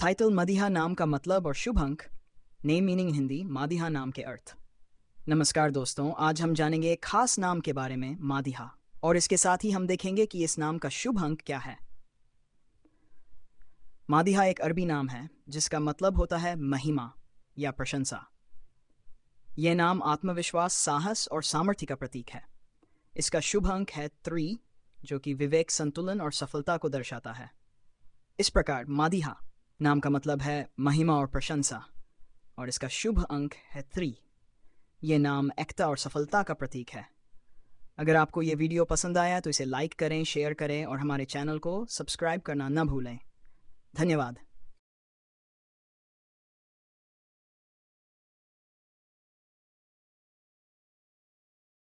title मदिहा नाम का मतलब और शुभ अंक नेम मीनिंग हिंदी मादिहा नाम के अर्थ नमस्कार दोस्तों आज हम जानेंगे एक खास नाम के बारे में मादिहा और इसके साथ ही हम देखेंगे कि इस नाम का शुभ अंक क्या है मादिहा एक अरबी नाम है जिसका मतलब होता है महिमा या प्रशंसा यह नाम आत्मविश्वास साहस और सामर्थ्य का प्रतीक है इसका शुभ अंक है त्री जो कि विवेक संतुलन और सफलता को दर्शाता है इस प्रकार मादिहा नाम का मतलब है महिमा और प्रशंसा और इसका शुभ अंक है थ्री ये नाम एकता और सफलता का प्रतीक है अगर आपको ये वीडियो पसंद आया तो इसे लाइक करें शेयर करें और हमारे चैनल को सब्सक्राइब करना न भूलें धन्यवाद